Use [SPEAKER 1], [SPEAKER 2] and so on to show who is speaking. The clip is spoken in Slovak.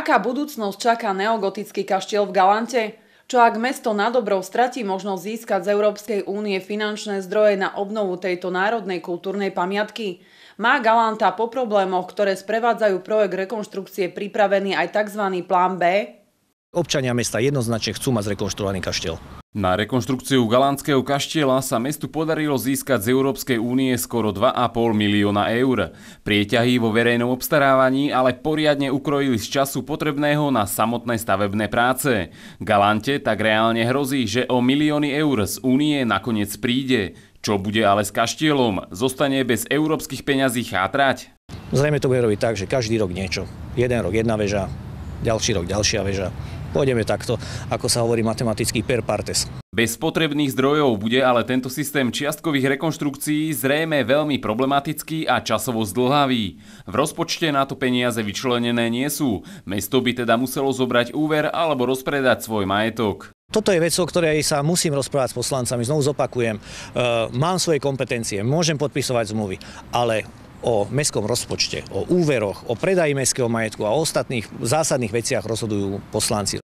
[SPEAKER 1] Aká budúcnosť čaká neogotický kaštiel v Galante? Čo ak mesto na dobrou stratí možnosť získať z Európskej únie finančné zdroje na obnovu tejto národnej kultúrnej pamiatky? Má Galanta po problémoch, ktoré sprevádzajú projekt rekonštrukcie, pripravený aj tzv. plán B?
[SPEAKER 2] Občania mesta jednoznačne chcú mať zrekonštruovaný kaštiel.
[SPEAKER 3] Na rekonštrukciu galánskeho kaštieľa sa mestu podarilo získať z Európskej únie skoro 2,5 milióna eur. Prieťahy vo verejnom obstarávaní ale poriadne ukrojili z času potrebného na samotné stavebné práce. Galante tak reálne hrozí, že o milióny eur z únie nakoniec príde. Čo bude ale s kaštielom? Zostane bez európskych peňazí chátrať?
[SPEAKER 2] Zrejme to bude robiť tak, že každý rok niečo. Jeden rok jedna väža, ďalší rok ďalšia väža Pôjdeme takto, ako sa hovorí matematicky per partes.
[SPEAKER 3] Bez potrebných zdrojov bude ale tento systém čiastkových rekonštrukcií zrejme veľmi problematický a časovo zdlhavý. V rozpočte na to peniaze vyčlenené nie sú. Mesto by teda muselo zobrať úver alebo rozpredať svoj majetok.
[SPEAKER 2] Toto je vec, o ktorej sa musím rozprávať s poslancami. Znovu zopakujem, e, mám svoje kompetencie, môžem podpisovať zmluvy, ale o mestskom rozpočte, o úveroch, o predaji mestského majetku a o ostatných zásadných veciach rozhodujú poslanci.